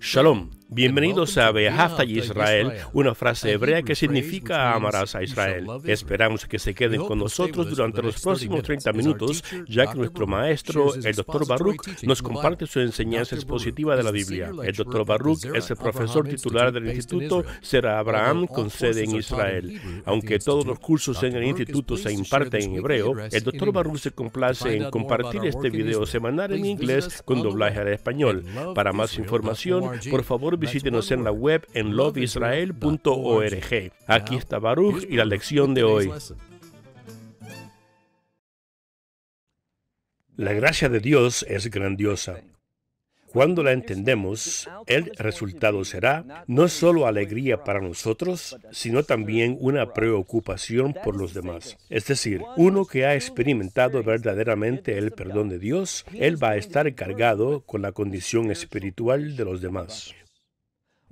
שלום, Bienvenidos a y Israel, una frase hebrea que significa amarás a Israel. Esperamos que se queden con nosotros durante los próximos 30 minutos, ya que nuestro maestro, el doctor Baruch, nos comparte su enseñanza expositiva de la Biblia. El Dr. Baruch es el profesor titular del Instituto Sera Abraham con sede en Israel. Aunque todos los cursos en el instituto se imparten en hebreo, el Dr. Baruch se complace en compartir este video semanal en inglés con doblaje al español. Para más información, por favor visítenos en la web en loveisrael.org. Aquí está Baruch y la lección de hoy. La gracia de Dios es grandiosa. Cuando la entendemos, el resultado será no solo alegría para nosotros, sino también una preocupación por los demás. Es decir, uno que ha experimentado verdaderamente el perdón de Dios, él va a estar cargado con la condición espiritual de los demás.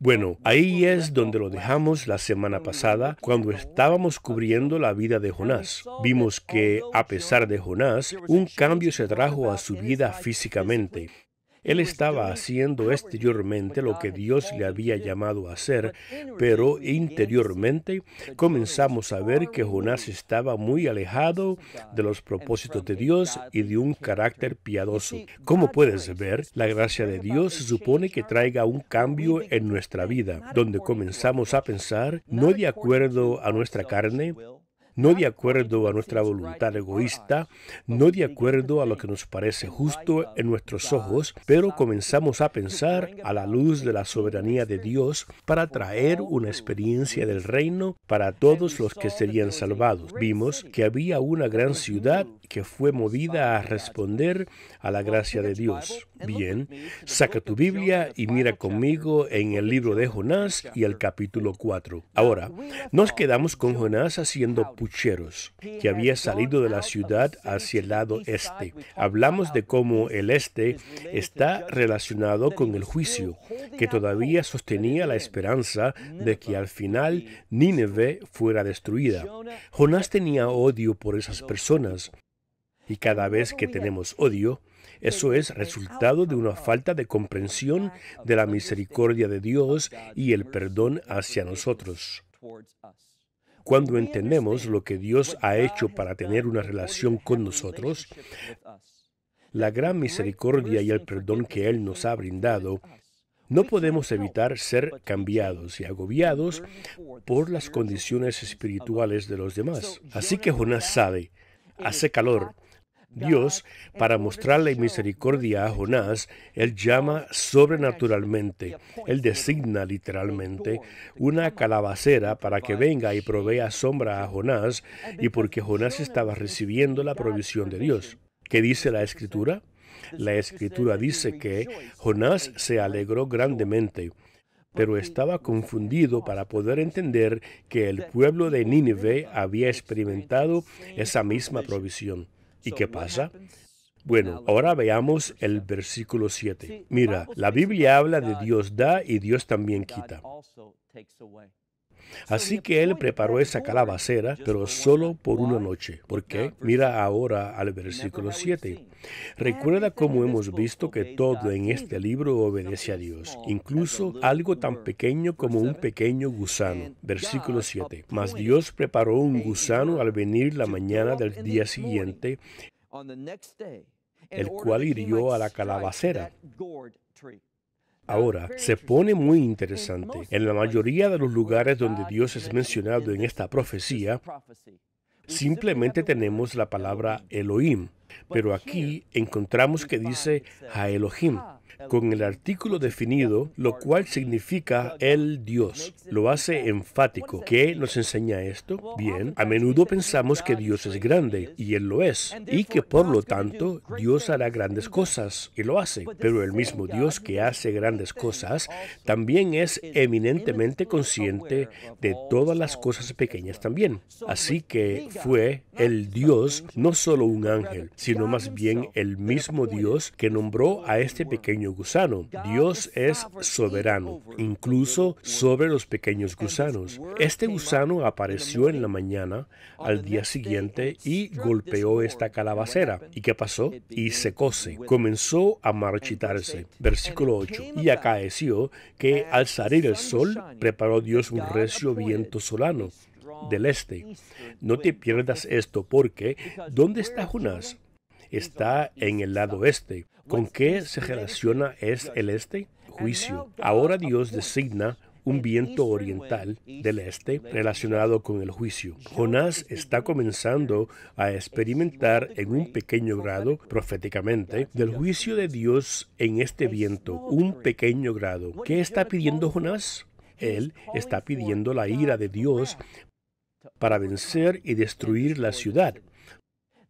Bueno, ahí es donde lo dejamos la semana pasada, cuando estábamos cubriendo la vida de Jonás. Vimos que, a pesar de Jonás, un cambio se trajo a su vida físicamente. Él estaba haciendo exteriormente lo que Dios le había llamado a hacer, pero interiormente comenzamos a ver que Jonás estaba muy alejado de los propósitos de Dios y de un carácter piadoso. Como puedes ver, la gracia de Dios se supone que traiga un cambio en nuestra vida, donde comenzamos a pensar no de acuerdo a nuestra carne, no de acuerdo a nuestra voluntad egoísta, no de acuerdo a lo que nos parece justo en nuestros ojos, pero comenzamos a pensar a la luz de la soberanía de Dios para traer una experiencia del reino para todos los que serían salvados. Vimos que había una gran ciudad que fue movida a responder a la gracia de Dios. Bien, saca tu Biblia y mira conmigo en el libro de Jonás y el capítulo 4. Ahora, nos quedamos con Jonás haciendo que había salido de la ciudad hacia el lado este. Hablamos de cómo el este está relacionado con el juicio, que todavía sostenía la esperanza de que al final Níneve fuera destruida. Jonás tenía odio por esas personas, y cada vez que tenemos odio, eso es resultado de una falta de comprensión de la misericordia de Dios y el perdón hacia nosotros cuando entendemos lo que Dios ha hecho para tener una relación con nosotros, la gran misericordia y el perdón que Él nos ha brindado, no podemos evitar ser cambiados y agobiados por las condiciones espirituales de los demás. Así que Jonás sabe, hace calor, Dios, para mostrarle misericordia a Jonás, Él llama sobrenaturalmente, Él designa literalmente una calabacera para que venga y provea sombra a Jonás, y porque Jonás estaba recibiendo la provisión de Dios. ¿Qué dice la escritura? La escritura dice que Jonás se alegró grandemente pero estaba confundido para poder entender que el pueblo de Nínive había experimentado esa misma provisión. ¿Y qué pasa? Bueno, ahora veamos el versículo 7. Mira, la Biblia habla de Dios da y Dios también quita. Así que él preparó esa calabacera, pero solo por una noche. ¿Por qué? Mira ahora al versículo 7. Recuerda cómo hemos visto que todo en este libro obedece a Dios, incluso algo tan pequeño como un pequeño gusano. Versículo 7. Mas Dios preparó un gusano al venir la mañana del día siguiente, el cual hirió a la calabacera Ahora, se pone muy interesante. En la mayoría de los lugares donde Dios es mencionado en esta profecía, simplemente tenemos la palabra Elohim, pero aquí encontramos que dice Elohim con el artículo definido, lo cual significa el Dios. Lo hace enfático. ¿Qué nos enseña esto? Bien, a menudo pensamos que Dios es grande, y Él lo es, y que por lo tanto Dios hará grandes cosas, y lo hace. Pero el mismo Dios que hace grandes cosas también es eminentemente consciente de todas las cosas pequeñas también. Así que fue el Dios, no solo un ángel, sino más bien el mismo Dios que nombró a este pequeño gusano. Dios es soberano, incluso sobre los pequeños gusanos. Este gusano apareció en la mañana, al día siguiente, y golpeó esta calabacera. ¿Y qué pasó? Y secóse. Comenzó a marchitarse. Versículo 8. Y acaeció que al salir el sol, preparó Dios un recio viento solano del este. No te pierdas esto porque ¿dónde está Jonás? Está en el lado este. ¿Con qué se relaciona es el este? Juicio. Ahora Dios designa un viento oriental del este relacionado con el juicio. Jonás está comenzando a experimentar en un pequeño grado, proféticamente, del juicio de Dios en este viento, un pequeño grado. ¿Qué está pidiendo Jonás? Él está pidiendo la ira de Dios para vencer y destruir la ciudad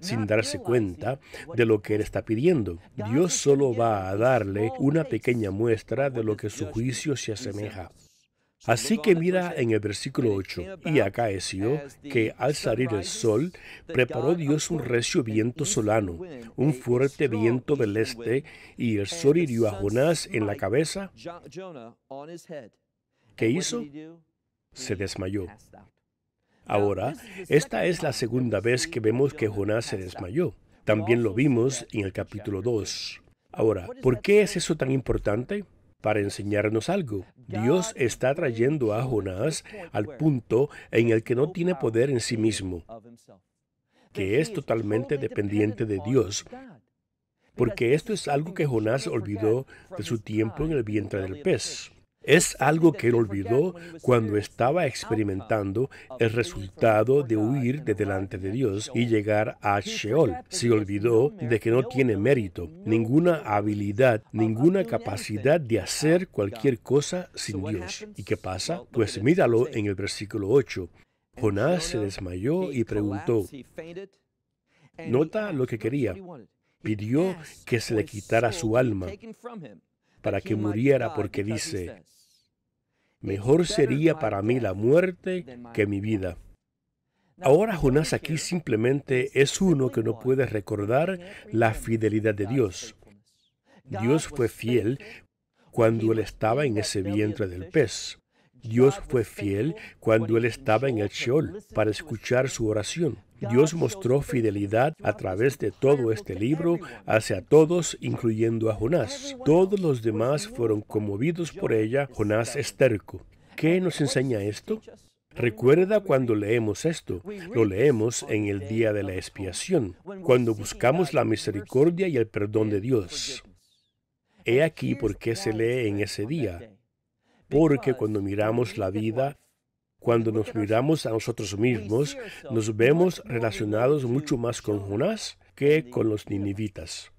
sin darse cuenta de lo que él está pidiendo. Dios solo va a darle una pequeña muestra de lo que su juicio se asemeja. Así que mira en el versículo 8, y acaeció que al salir el sol, preparó Dios un recio viento solano, un fuerte viento del este, y el sol hirió a Jonás en la cabeza. ¿Qué hizo? Se desmayó. Ahora, pues, esta es la segunda vez que vemos que Jonás se desmayó. También lo vimos en el capítulo 2. Ahora, ¿por qué es eso tan importante? Para enseñarnos algo. Dios está trayendo a Jonás al punto en el que no tiene poder en sí mismo, que es totalmente dependiente de Dios, porque esto es algo que Jonás olvidó de su tiempo en el vientre del pez. Es algo que él olvidó cuando estaba experimentando el resultado de huir de delante de Dios y llegar a Sheol. Se olvidó de que no tiene mérito, ninguna habilidad, ninguna capacidad de hacer cualquier cosa sin Dios. ¿Y qué pasa? Pues míralo en el versículo 8. Jonás se desmayó y preguntó, nota lo que quería, pidió que se le quitara su alma para que muriera porque dice, mejor sería para mí la muerte que mi vida. Ahora Jonás aquí simplemente es uno que no puede recordar la fidelidad de Dios. Dios fue fiel cuando él estaba en ese vientre del pez. Dios fue fiel cuando él estaba en el Sheol para escuchar su oración. Dios mostró fidelidad a través de todo este libro hacia todos, incluyendo a Jonás. Todos los demás fueron conmovidos por ella, Jonás esterco. ¿Qué nos enseña esto? Recuerda cuando leemos esto, lo leemos en el día de la expiación, cuando buscamos la misericordia y el perdón de Dios. He aquí por qué se lee en ese día. Porque cuando miramos la vida, cuando nos miramos a nosotros mismos, nos vemos relacionados mucho más con Jonás que con los ninivitas.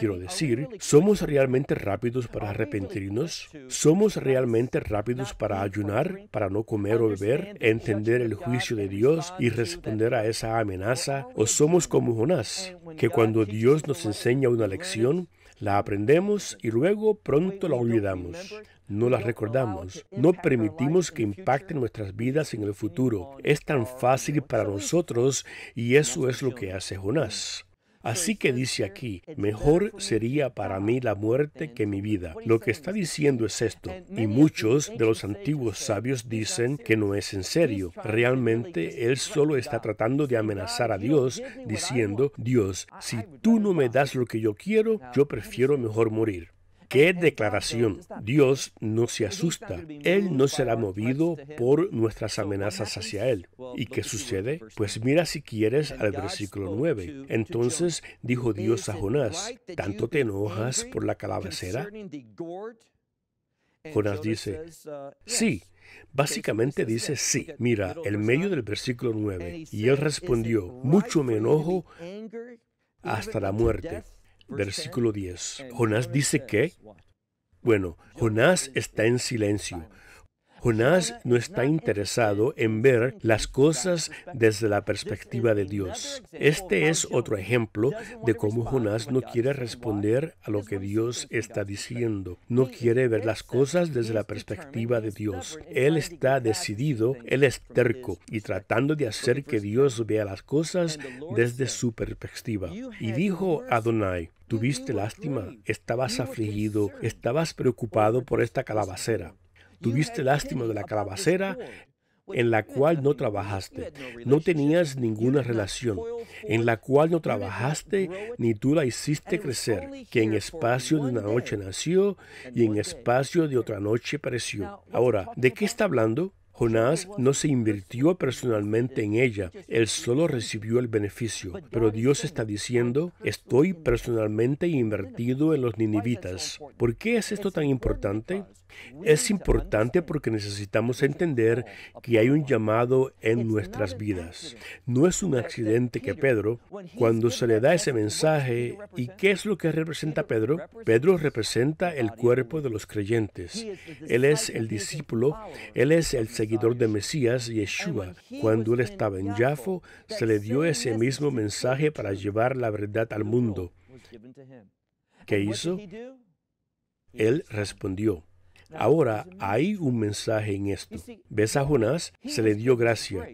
Quiero decir, ¿somos realmente rápidos para arrepentirnos? ¿Somos realmente rápidos para ayunar, para no comer o beber, entender el juicio de Dios y responder a esa amenaza? ¿O somos como Jonás, que cuando Dios nos enseña una lección, la aprendemos y luego pronto la olvidamos. No las recordamos. No permitimos que impacten nuestras vidas en el futuro. Es tan fácil para nosotros y eso es lo que hace Jonás. Así que dice aquí, mejor sería para mí la muerte que mi vida. Lo que está diciendo es esto, y muchos de los antiguos sabios dicen que no es en serio. Realmente él solo está tratando de amenazar a Dios, diciendo, Dios, si tú no me das lo que yo quiero, yo prefiero mejor morir. ¡Qué declaración! Dios no se asusta. Él no será movido por nuestras amenazas hacia Él. ¿Y qué sucede? Pues mira si quieres al versículo 9. Entonces dijo Dios a Jonás, ¿tanto te enojas por la calabacera? Jonás dice, sí, Básicamente dice sí. Mira, el medio del versículo 9. Y él respondió, mucho me enojo hasta la muerte versículo 10. Jonás dice que, bueno, Jonás está en silencio Jonás no está interesado en ver las cosas desde la perspectiva de Dios. Este es otro ejemplo de cómo Jonás no quiere responder a lo que Dios está diciendo. No quiere ver las cosas desde la perspectiva de Dios. Él está decidido, él es terco y tratando de hacer que Dios vea las cosas desde su perspectiva. Y dijo Adonai, tuviste lástima, estabas afligido, estabas preocupado por esta calabacera. Tuviste lástima de la calabacera en la cual no trabajaste, no tenías ninguna relación, en la cual no trabajaste ni tú la hiciste crecer, que en espacio de una noche nació y en espacio de otra noche pereció. Ahora, ¿de qué está hablando? Jonás no se invirtió personalmente en ella, él solo recibió el beneficio. Pero Dios está diciendo, estoy personalmente invertido en los ninivitas. ¿Por qué es esto tan importante? Es importante porque necesitamos entender oh, que hay un llamado en nuestras vidas. No es un accidente que Pedro, cuando se le da ese mensaje, ¿y qué es lo que representa Pedro? Pedro representa el cuerpo de los creyentes. Él es el discípulo, él es el seguidor de Mesías, Yeshua. Cuando él estaba en Jafo, se le dio ese mismo mensaje para llevar la verdad al mundo. ¿Qué hizo? Él respondió. Ahora hay un mensaje en esto. ¿Ves a Jonás? Se le dio gracia,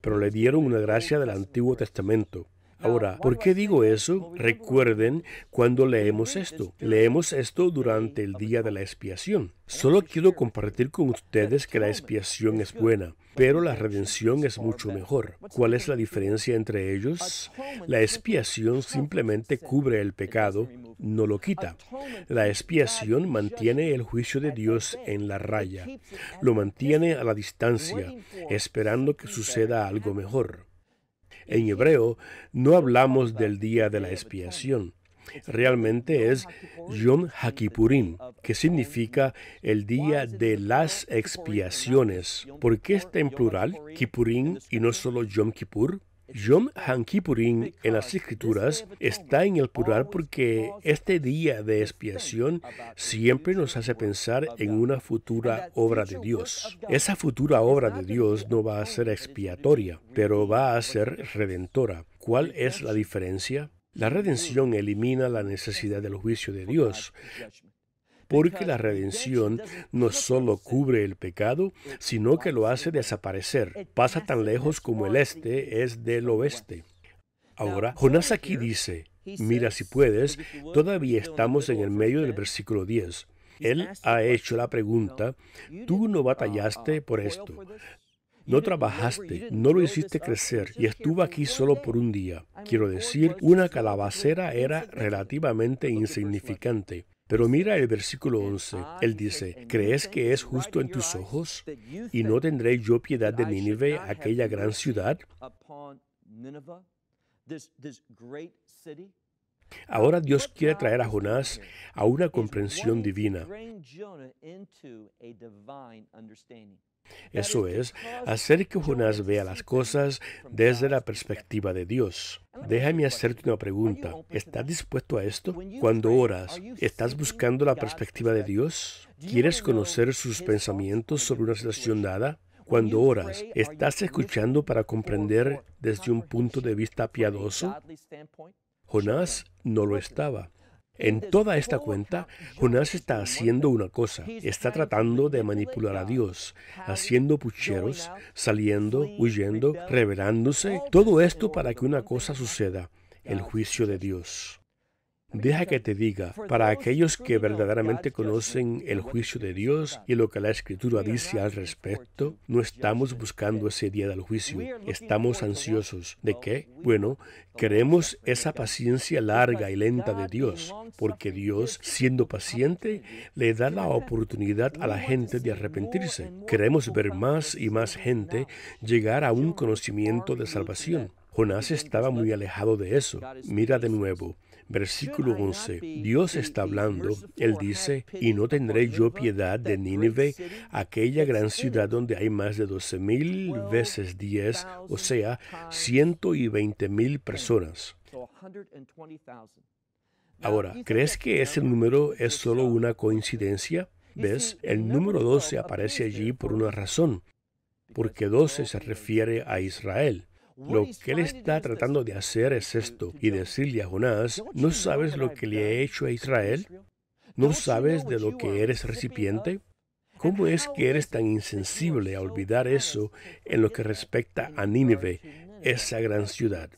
pero le dieron una gracia del Antiguo Testamento. Ahora, ¿por qué digo eso? Recuerden cuando leemos esto. Leemos esto durante el día de la expiación. Solo quiero compartir con ustedes que la expiación es buena, pero la redención es mucho mejor. ¿Cuál es la diferencia entre ellos? La expiación simplemente cubre el pecado, no lo quita. La expiación mantiene el juicio de Dios en la raya, lo mantiene a la distancia, esperando que suceda algo mejor en hebreo, no hablamos del día de la expiación. Realmente es Yom Kippurim, que significa el día de las expiaciones. ¿Por qué está en plural Kippurim y no solo Yom Kippur? Yom Hankipurin en las escrituras está en el plural porque este día de expiación siempre nos hace pensar en una futura obra de Dios. Esa futura obra de Dios no va a ser expiatoria, pero va a ser redentora. ¿Cuál es la diferencia? La redención elimina la necesidad del juicio de Dios, porque la redención no solo cubre el pecado, sino que lo hace desaparecer. Pasa tan lejos como el este es del oeste. Ahora, Jonás aquí dice, mira si puedes, todavía estamos en el medio del versículo 10. Él ha hecho la pregunta, tú no batallaste por esto, no trabajaste, no lo hiciste crecer y estuvo aquí solo por un día. Quiero decir, una calabacera era relativamente insignificante. Pero mira el versículo 11. Él dice, ¿crees que es justo en tus ojos? ¿Y no tendré yo piedad de Nínive, aquella gran ciudad? Ahora Dios quiere traer a Jonás a una comprensión divina. Eso es, hacer que Jonás vea las cosas desde la perspectiva de Dios. Déjame hacerte una pregunta. ¿Estás dispuesto a esto? Cuando oras, ¿estás buscando la perspectiva de Dios? ¿Quieres conocer sus pensamientos sobre una situación dada? Cuando oras, ¿estás escuchando para comprender desde un punto de vista piadoso? Jonás no lo estaba. En toda esta cuenta, Jonás está haciendo una cosa, está tratando de manipular a Dios, haciendo pucheros, saliendo, huyendo, revelándose, todo esto para que una cosa suceda, el juicio de Dios. Deja que te diga, para aquellos que verdaderamente conocen el juicio de Dios y lo que la Escritura dice al respecto, no estamos buscando ese día del juicio, estamos ansiosos. ¿De qué? Bueno, queremos esa paciencia larga y lenta de Dios, porque Dios, siendo paciente, le da la oportunidad a la gente de arrepentirse. Queremos ver más y más gente llegar a un conocimiento de salvación. Jonás estaba muy alejado de eso. Mira de nuevo, Versículo 11. Dios está hablando. Él dice, y no tendré yo piedad de Nínive, aquella gran ciudad donde hay más de 12 mil veces 10, o sea, 120 mil personas. Ahora, ¿crees que ese número es solo una coincidencia? ¿Ves? El número 12 aparece allí por una razón, porque 12 se refiere a Israel. Lo que él está tratando de hacer es esto y decirle a Jonás, ¿no sabes lo que le he hecho a Israel? ¿No sabes de lo que eres recipiente? ¿Cómo es que eres tan insensible a olvidar eso en lo que respecta a Nínive, esa gran ciudad?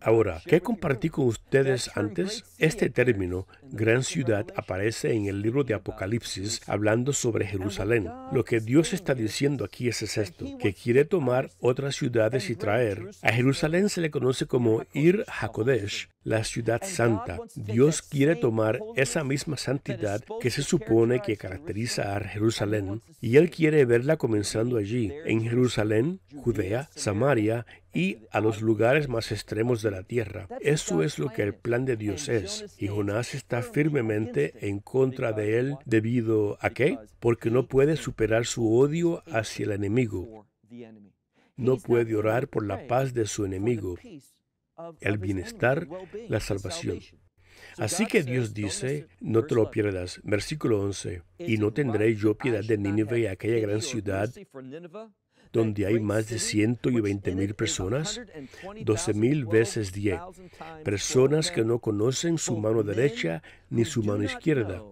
Ahora, ¿qué compartí con ustedes antes? Este término, gran ciudad aparece en el libro de Apocalipsis hablando sobre Jerusalén. Lo que Dios está diciendo aquí es esto, que quiere tomar otras ciudades y traer. A Jerusalén se le conoce como Ir Hakodesh, la ciudad santa. Dios quiere tomar esa misma santidad que se supone que caracteriza a Jerusalén y Él quiere verla comenzando allí, en Jerusalén, Judea, Samaria y a los lugares más extremos de la tierra. Eso es lo que el plan de Dios es. Y Jonás está firmemente en contra de él debido a qué? Porque no puede superar su odio hacia el enemigo. No puede orar por la paz de su enemigo, el bienestar, la salvación. Así que Dios dice, no te lo pierdas, versículo 11, y no tendré yo piedad de Nínive, aquella gran ciudad, donde hay más de 120 mil personas, 12 mil veces 10, personas que no conocen su mano derecha ni su mano izquierda.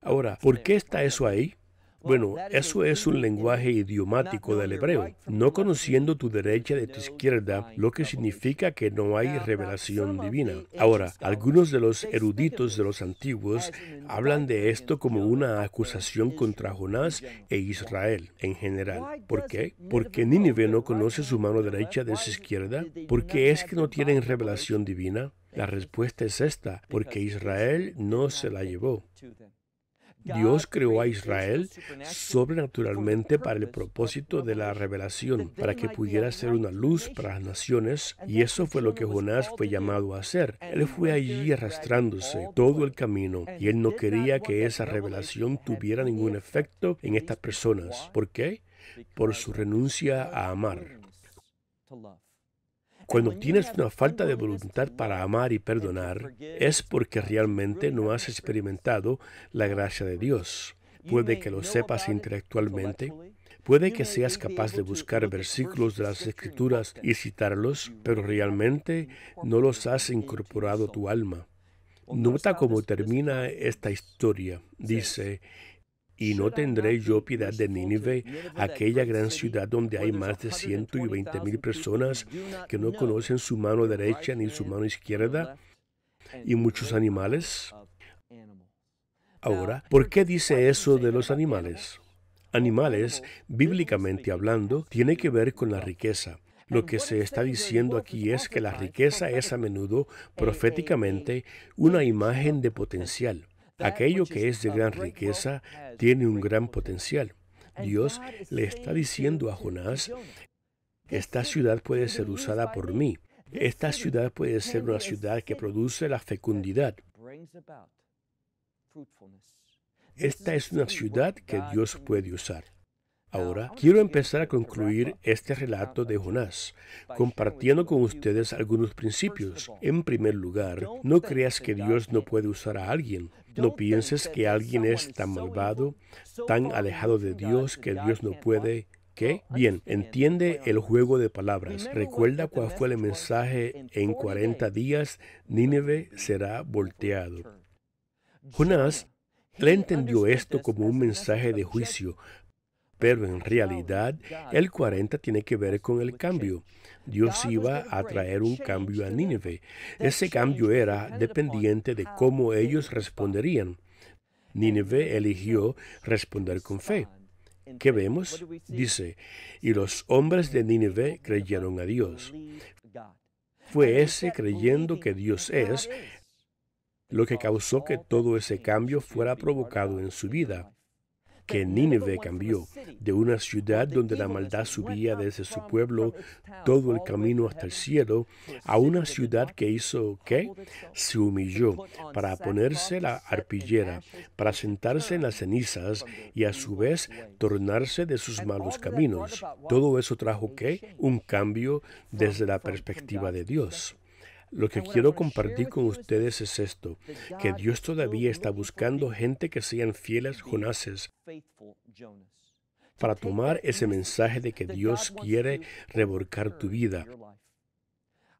Ahora, ¿por qué está eso ahí? Oh, bueno, eso es un lenguaje idiomático del hebreo, no conociendo tu derecha de tu izquierda, lo que significa que no hay revelación divina. Ahora, algunos de los eruditos de los antiguos hablan de esto como una acusación contra Jonás e Israel en general. ¿Por qué? Porque Nínive no conoce su mano derecha de su izquierda, ¿Por qué es que no tienen revelación divina. La respuesta es esta, porque Israel no se la llevó. Dios creó a Israel sobrenaturalmente para el propósito de la revelación, para que pudiera ser una luz para las naciones, y eso fue lo que Jonás fue llamado a hacer. Él fue allí arrastrándose todo el camino, y él no quería que esa revelación tuviera ningún efecto en estas personas. ¿Por qué? Por su renuncia a amar. Cuando tienes una falta de voluntad para amar y perdonar, es porque realmente no has experimentado la gracia de Dios. Puede que lo sepas intelectualmente, Puede que seas capaz de buscar versículos de las escrituras y citarlos, pero realmente no los has incorporado a tu alma. Nota cómo termina esta historia. Dice, y no tendré yo piedad de Nínive, aquella gran ciudad donde hay más de 120 mil personas que no conocen su mano derecha ni su mano izquierda y muchos animales. Ahora, ¿por qué dice eso de los animales? Animales, bíblicamente hablando, tiene que ver con la riqueza. Lo que se está diciendo aquí es que la riqueza es a menudo, proféticamente, una imagen de potencial. Aquello que es de gran riqueza tiene un gran potencial. Dios le está diciendo a Jonás, esta ciudad puede ser usada por mí. Esta ciudad puede ser una ciudad que produce la fecundidad. Esta es una ciudad que Dios puede usar. Ahora quiero empezar a concluir este relato de Jonás, compartiendo con ustedes algunos principios. En primer lugar, no creas que Dios no puede usar a alguien. No pienses que alguien es tan malvado, tan alejado de Dios que Dios no puede ¿Qué? Bien, entiende el juego de palabras. Recuerda cuál fue el mensaje en 40 días, Nínive será volteado. Jonás, le entendió esto como un mensaje de juicio, pero en realidad el 40 tiene que ver con el cambio. Dios iba a traer un cambio a Nínive. Ese cambio era dependiente de cómo ellos responderían. Nínive eligió responder con fe. ¿Qué vemos? Dice, y los hombres de Nínive creyeron a Dios. Fue ese creyendo que Dios es lo que causó que todo ese cambio fuera provocado en su vida que Nínive cambió de una ciudad donde la maldad subía desde su pueblo todo el camino hasta el cielo, a una ciudad que hizo que se humilló para ponerse la arpillera, para sentarse en las cenizas y a su vez tornarse de sus malos caminos. Todo eso trajo que un cambio desde la perspectiva de Dios. Lo que quiero compartir con ustedes es esto, que Dios todavía está buscando gente que sean fieles Jonases para tomar ese mensaje de que Dios quiere revolcar tu vida.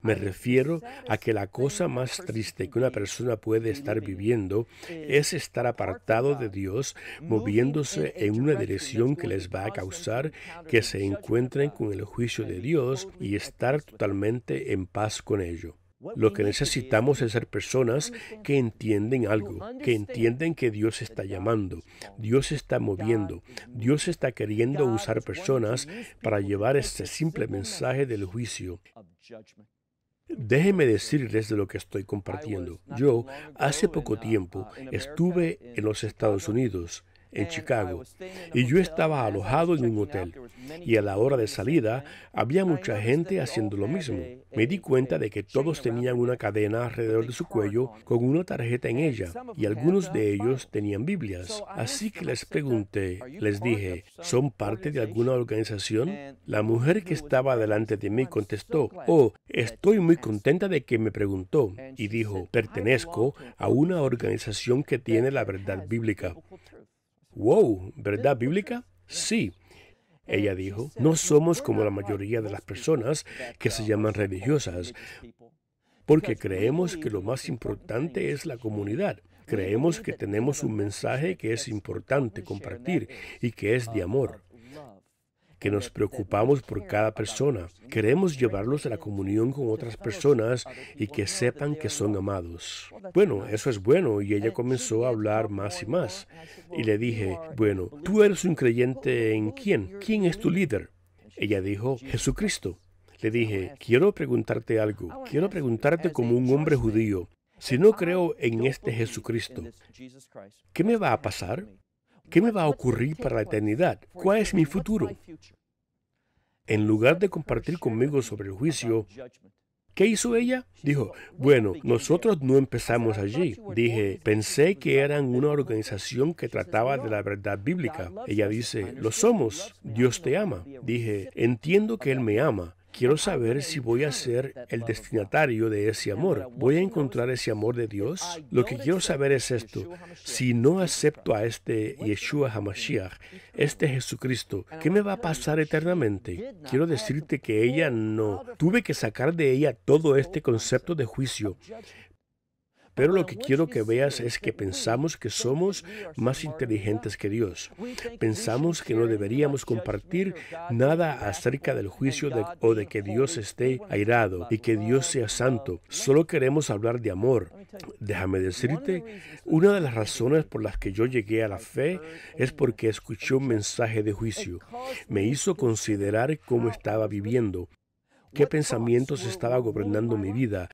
Me refiero a que la cosa más triste que una persona puede estar viviendo es estar apartado de Dios, moviéndose en una dirección que les va a causar que se encuentren con el juicio de Dios y estar totalmente en paz con ello. Lo que necesitamos es ser personas que entienden algo, que entienden que Dios está llamando, Dios está moviendo, Dios está queriendo usar personas para llevar este simple mensaje del juicio. Déjenme decirles de lo que estoy compartiendo. Yo, hace poco tiempo, estuve en los Estados Unidos en Chicago y yo estaba alojado en un hotel y a la hora de salida había mucha gente haciendo lo mismo. Me di cuenta de que todos tenían una cadena alrededor de su cuello con una tarjeta en ella y algunos de ellos tenían Biblias. Así que les pregunté, les dije, ¿son parte de alguna organización? La mujer que estaba delante de mí contestó, oh, estoy muy contenta de que me preguntó y dijo, pertenezco a una organización que tiene la verdad bíblica wow, ¿verdad bíblica? Sí. Ella dijo, no somos como la mayoría de las personas uh, que se llaman religiosas, porque creemos que lo más importante es la comunidad. Creemos que tenemos un mensaje que es importante compartir y que es de amor que nos preocupamos por cada persona. Queremos llevarlos a la comunión con otras personas y que sepan que son amados. Bueno, eso es bueno y ella comenzó a hablar más y más. Y le dije, bueno, tú eres un creyente en quién? ¿Quién es tu líder? Ella dijo, Jesucristo. Le dije, quiero preguntarte algo, quiero preguntarte como un hombre judío, si no creo en este Jesucristo, ¿qué me va a pasar? ¿Qué me va a ocurrir para la eternidad? ¿Cuál es mi futuro? En lugar de compartir conmigo sobre el juicio, ¿Qué hizo ella? Dijo, bueno, nosotros no empezamos allí. Dije, pensé que eran una organización que trataba de la verdad bíblica. Ella dice, lo somos, Dios te ama. Dije, entiendo que Él me ama. Quiero saber si voy a ser el destinatario de ese amor. ¿Voy a encontrar ese amor de Dios? Lo que quiero saber es esto. Si no acepto a este Yeshua HaMashiach, este Jesucristo, ¿qué me va a pasar eternamente? Quiero decirte que ella no. Tuve que sacar de ella todo este concepto de juicio pero lo que quiero que veas es que pensamos que somos más inteligentes que Dios. Pensamos que no deberíamos compartir nada acerca del juicio o de que Dios esté airado y que Dios sea santo. Solo queremos hablar de amor. Déjame decirte, una de las razones por las que yo llegué a la fe es porque escuché un mensaje de juicio. Me hizo considerar cómo estaba viviendo, qué pensamientos estaba gobernando mi vida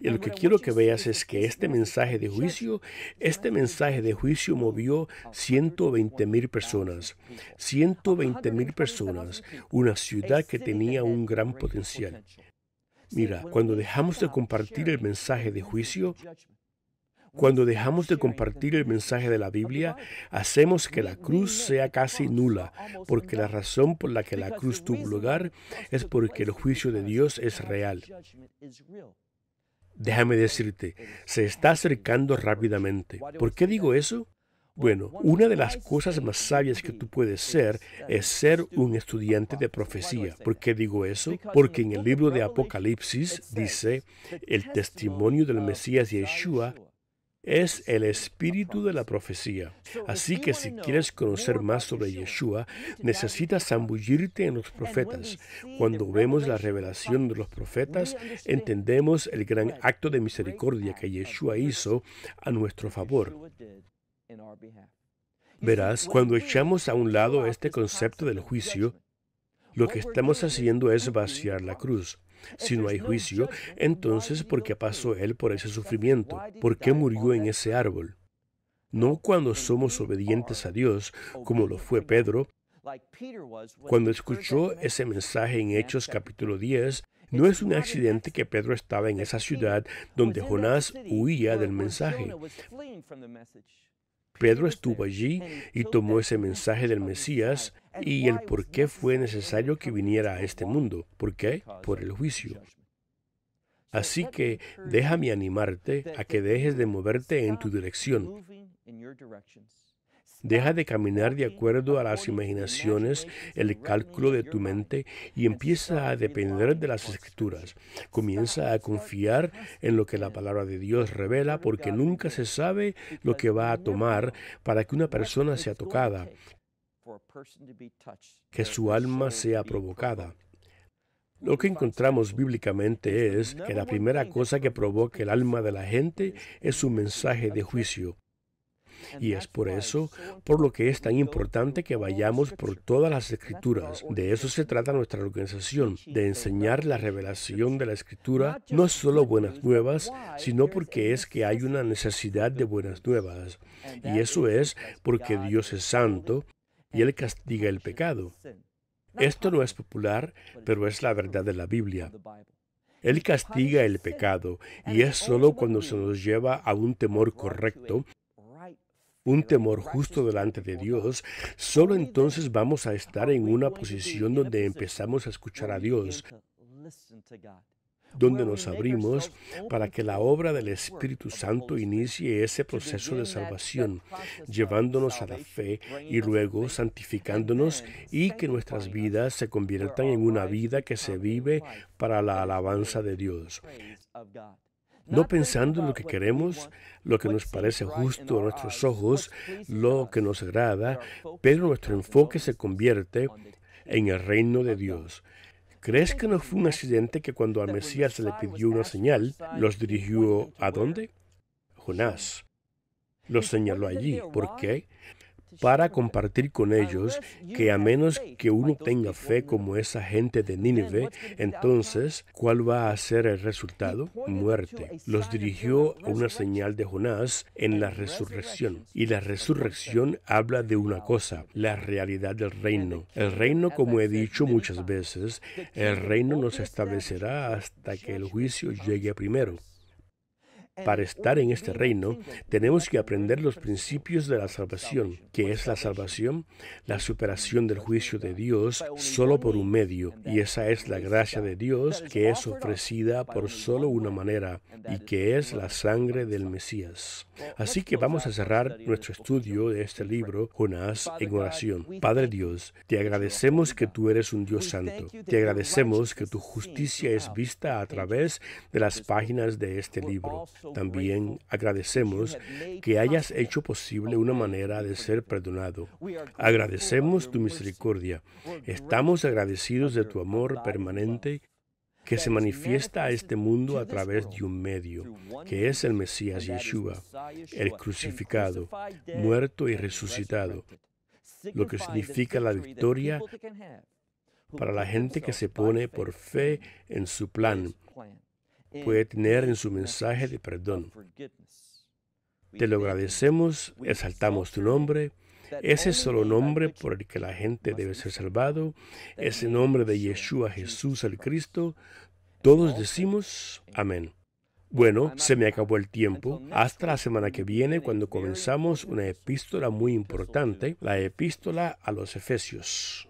y lo que quiero que veas es que este mensaje de juicio, este mensaje de juicio movió 120 mil personas. 120 mil personas. Una ciudad que tenía un gran potencial. Mira, cuando dejamos de compartir el mensaje de juicio, cuando dejamos de compartir el mensaje de la Biblia, hacemos que la cruz sea casi nula, porque la razón por la que la cruz tuvo lugar es porque el juicio de Dios es real. Déjame decirte, se está acercando rápidamente. ¿Por qué digo eso? Bueno, una de las cosas más sabias que tú puedes ser es ser un estudiante de profecía. ¿Por qué digo eso? Porque en el libro de Apocalipsis dice, el testimonio del Mesías Yeshua es el espíritu de la profecía. Así que si quieres conocer más sobre Yeshua, necesitas zambullirte en los profetas. Cuando vemos la revelación de los profetas, entendemos el gran acto de misericordia que Yeshua hizo a nuestro favor. Verás, cuando echamos a un lado este concepto del juicio, lo que estamos haciendo es vaciar la cruz. Si no hay juicio, entonces ¿por qué pasó Él por ese sufrimiento? ¿Por qué murió en ese árbol? No cuando somos obedientes a Dios, como lo fue Pedro, cuando escuchó ese mensaje en Hechos capítulo 10, no es un accidente que Pedro estaba en esa ciudad donde Jonás huía del mensaje. Pedro estuvo allí y tomó ese mensaje del Mesías y el por qué fue necesario que viniera a este mundo. ¿Por qué? Por el juicio. Así que déjame animarte a que dejes de moverte en tu dirección. Deja de caminar de acuerdo a las imaginaciones, el cálculo de tu mente y empieza a depender de las escrituras. Comienza a confiar en lo que la palabra de Dios revela porque nunca se sabe lo que va a pues, tomar para que una persona sea tocada, que su alma sea provocada. Lo que encontramos bíblicamente es que la primera cosa que provoca el alma de la gente es un mensaje de juicio. Y es por eso por lo que es tan importante que vayamos por todas las escrituras. De eso se trata nuestra organización, de enseñar la revelación de la escritura, no solo buenas nuevas, sino porque es que hay una necesidad de buenas nuevas. Y eso es porque Dios es santo y Él castiga el pecado. Esto no es popular, pero es la verdad de la Biblia. Él castiga el pecado y es solo cuando se nos lleva a un temor correcto un temor justo delante de Dios, solo entonces vamos a estar en una posición donde empezamos a escuchar a Dios donde nos abrimos para que la obra del Espíritu Santo inicie ese proceso de salvación, llevándonos a la fe y luego santificándonos y que nuestras vidas se conviertan en una vida que se vive para la alabanza de Dios no pensando en lo que queremos, lo que nos parece justo a nuestros ojos, lo que nos agrada, pero nuestro enfoque se convierte en el reino de Dios. ¿Crees que no fue un accidente que cuando al Mesías se le pidió una señal, los dirigió a dónde? Jonás. Los señaló allí. ¿Por qué? para compartir con ellos que a menos que uno tenga fe como esa gente de Nínive, entonces, ¿cuál va a ser el resultado? Muerte. Los dirigió a una señal de Jonás en la resurrección. Y la resurrección habla de una cosa, la realidad del reino. El reino, como he dicho muchas veces, el reino no se establecerá hasta que el juicio llegue primero. Para estar en este reino, tenemos que aprender los principios de la salvación, que es la salvación, la superación del juicio de Dios solo por un medio, y esa es la gracia de Dios que es ofrecida por solo una manera, y que es la sangre del Mesías. Así que vamos a cerrar nuestro estudio de este libro, Jonás, en oración. Padre Dios, te agradecemos que tú eres un Dios santo. Te agradecemos que tu justicia es vista a través de las páginas de este libro. También agradecemos que hayas hecho posible una manera de ser perdonado. Agradecemos tu misericordia. Estamos agradecidos de tu amor permanente que se manifiesta a este mundo a través de un medio, que es el Mesías Yeshua, el crucificado, muerto y resucitado, lo que significa la victoria para la gente que se pone por fe en su plan puede tener en su mensaje de perdón. Te lo agradecemos, exaltamos tu nombre, ese solo nombre por el que la gente debe ser salvado, ese nombre de Yeshua Jesús el Cristo. Todos decimos amén. Bueno, se me acabó el tiempo. Hasta la semana que viene, cuando comenzamos una epístola muy importante, la epístola a los Efesios.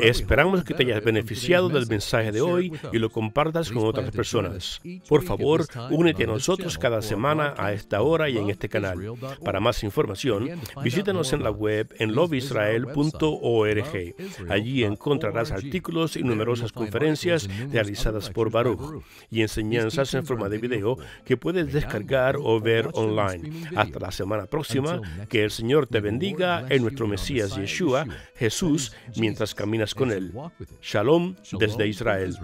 Esperamos que te hayas eh, beneficiado del mensaje de hoy pues, y lo compartas con otras personas. Por favor, únete a nosotros cada semana a esta hora y en este canal. Para más información, visítanos en la web en lobisrael.org. Allí encontrarás artículos y numerosas conferencias realizadas por Baruch y enseñanzas en forma de video que puedes descargar o ver online. Hasta la semana próxima, que el Señor te bendiga en nuestro Mesías Yeshua, Jesús, mientras caminas con Él. Shalom desde Israel.